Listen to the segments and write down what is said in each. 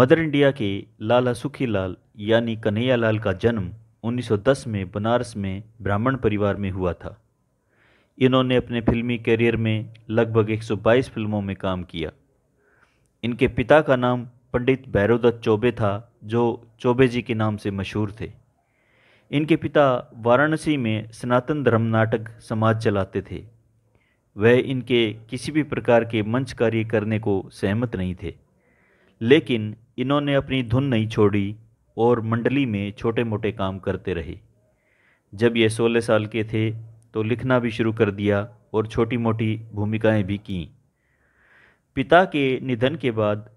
mother India के लाला सुखी लाल यानी कन्हैया लाल का जन्म 1910 में बनारस में ब्राह्मण परिवार में हुआ था इन्होंने अपने फिल्मी करियर में लगभग 122 फिल्मों में काम किया इनके पिता का नाम पंडित भैरवदत्त चौबे था जो चौबे जी के नाम से मशहूर थे इनके पिता वाराणसी में सनातन धर्म नाटक समाज चलाते थे वह इनके किसी भी प्रकार के मंच कार्य करने को सहमत नहीं थे लेकिन इन्होंने अपनी धुन नहीं छोड़ी और मंडली में छोटे मोटे काम करते रहे जब ये सोलह साल के थे तो लिखना भी शुरू कर दिया और छोटी मोटी भूमिकाएं भी कीं पिता के निधन के बाद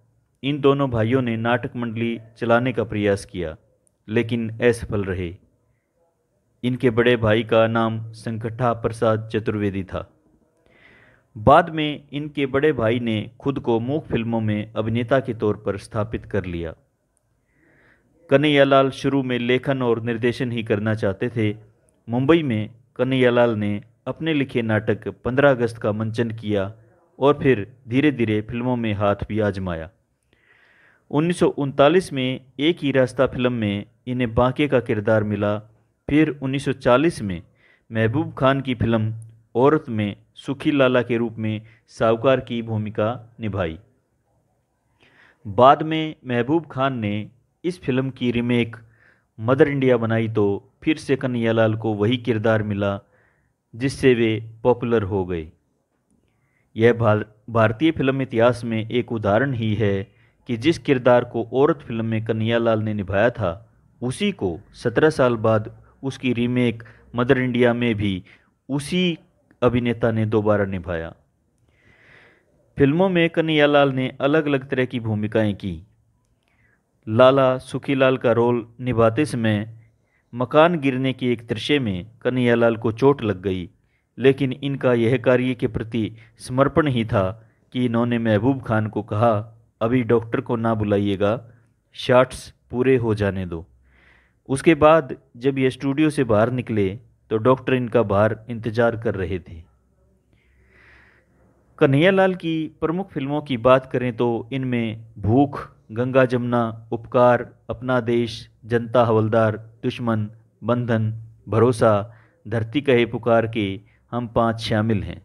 इन दोनों भाइयों ने नाटक मंडली चलाने का प्रयास किया लेकिन असफल रहे इनके बड़े भाई का नाम संकटा प्रसाद चतुर्वेदी था बाद में इनके बड़े भाई ने खुद को मूक फिल्मों में अभिनेता के तौर पर स्थापित कर लिया कन्हैयालाल शुरू में लेखन और निर्देशन ही करना चाहते थे मुंबई में कन्हैयालाल ने अपने लिखे नाटक 15 अगस्त का मंचन किया और फिर धीरे धीरे फिल्मों में हाथ भी आजमाया उन्नीस में एक ही रास्ता फिल्म में इन्हें बांके का किरदार मिला फिर 1940 में महबूब खान की फिल्म औरत में सुखी लाला के रूप में साहूकार की भूमिका निभाई बाद में महबूब खान ने इस फिल्म की रीमेक मदर इंडिया बनाई तो फिर से कन्हैयालाल को वही किरदार मिला जिससे वे पॉपुलर हो गए यह भारतीय फिल्म इतिहास में एक उदाहरण ही है कि जिस किरदार को औरत फिल्म में कन्हैयालाल ने निभाया था उसी को सत्रह साल बाद उसकी रीमेक मदर इंडिया में भी उसी अभिनेता ने दोबारा निभाया फिल्मों में कन्हैयालाल ने अलग अलग तरह की भूमिकाएं की लाला सुखीलाल का रोल निभाते समय मकान गिरने के एक दृश्य में कन्हैयालाल को चोट लग गई लेकिन इनका यह कार्य के प्रति समर्पण ही था कि इन्होंने महबूब खान को कहा अभी डॉक्टर को ना बुलाइएगा शॉट्स पूरे हो जाने दो उसके बाद जब ये स्टूडियो से बाहर निकले तो डॉक्टर इनका बाहर इंतज़ार कर रहे थे कन्हैयालाल की प्रमुख फिल्मों की बात करें तो इनमें भूख गंगा जमुना उपकार अपना देश जनता हवलदार दुश्मन बंधन भरोसा धरती कहे पुकार के हम पांच शामिल हैं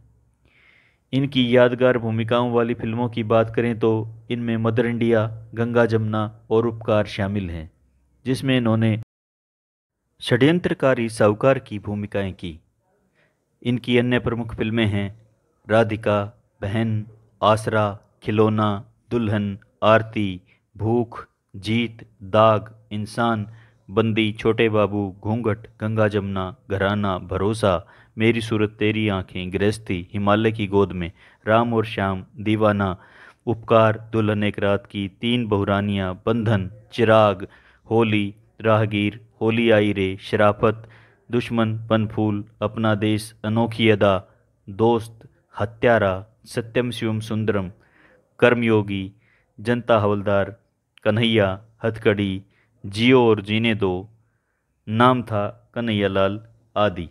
इनकी यादगार भूमिकाओं वाली फिल्मों की बात करें तो इनमें मदर इंडिया गंगा जमुना और उपकार शामिल हैं जिसमें इन्होंने षड्यंत्रकारी साहूकार की भूमिकाएं की इनकी अन्य प्रमुख फिल्में हैं राधिका बहन आसरा खिलौना दुल्हन आरती भूख जीत दाग इंसान बंदी छोटे बाबू घूंघट गंगा जमुना घराना भरोसा मेरी सूरत तेरी आंखें गृहस्थी हिमालय की गोद में राम और श्याम दीवाना उपकार दुल्हन एक रात की तीन बहुरानियाँ बंधन चिराग होली राहगीर होली आई रे शराफत दुश्मन पनफूल अपना देश अनोखी अदा दोस्त हत्यारा सत्यम शिवम सुंदरम कर्मयोगी जनता हवलदार कन्हैया हथकड़ी जियो और जीने दो नाम था कन्हैया लाल आदि